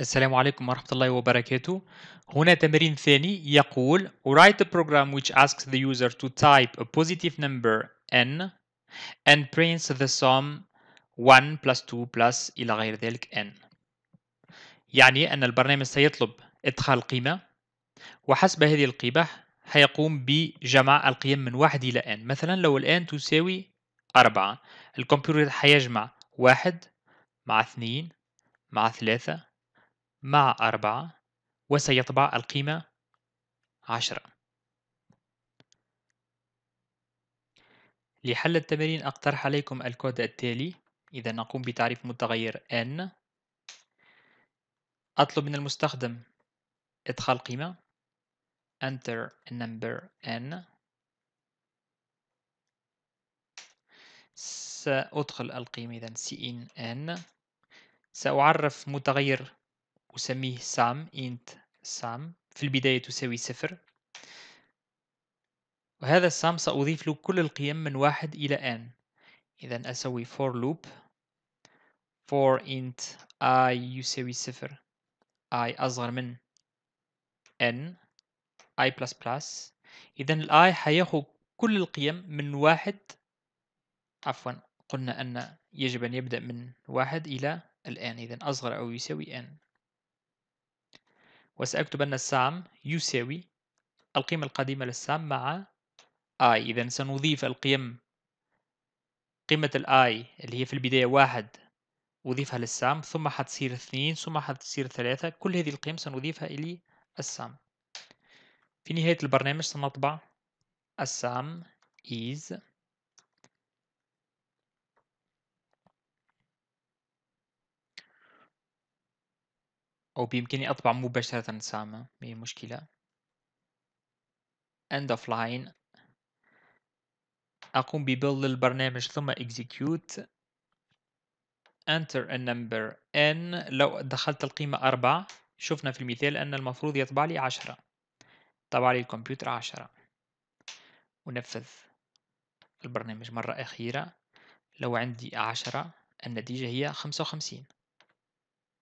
السلام عليكم ورحمة الله وبركاته. هنا تمرين ثاني يقول write a program which asks the user to type a positive number n and prints the sum 1 plus 2 plus إلى غير ذلك n. يعني أن البرنامج سيطلب إدخال قيمة وحسب هذه القيمة هيقوم بجمع القيم من 1 إلى n. مثلا لو الآن تساوي 4 الكمبيوتر هيجمع 1 مع 2 مع 3 مع أربعة وسيطبع القيمة عشرة لحل التمرين أقترح عليكم الكود التالي إذا نقوم بتعريف متغير n أطلب من المستخدم إدخال قيمة enter number n سأدخل القيمة إذا cin n سأعرف متغير أسميه سام int سام في البداية تساوي صفر وهذا السام سأضيف له كل القيم من واحد إلى n إذا أسوي for loop for int i يساوي صفر i أصغر من n i++ إذا ال i حياخد كل القيم من واحد عفوا قلنا أن يجب أن يبدأ من واحد إلى الآن إذا أصغر أو يساوي n وسأكتب أن السام يساوي القيمة القديمة للسام مع i إذا سنضيف القيم قيمة ال i اللي هي في البداية واحد أضيفها للسام ثم حتصير اثنين ثم حتصير ثلاثة كل هذه القيم سنضيفها إلى السام في نهاية البرنامج سنطبع السام is أو بإمكاني أطبع مباشرة سامة ما هي مشكلة end of line أقوم ببيلد البرنامج ثم execute enter a number n لو دخلت القيمة أربعة شفنا في المثال أن المفروض يطبع لي عشرة طبع لي الكمبيوتر عشرة أنفذ البرنامج مرة أخيرة لو عندي عشرة النتيجة هي خمسة وخمسين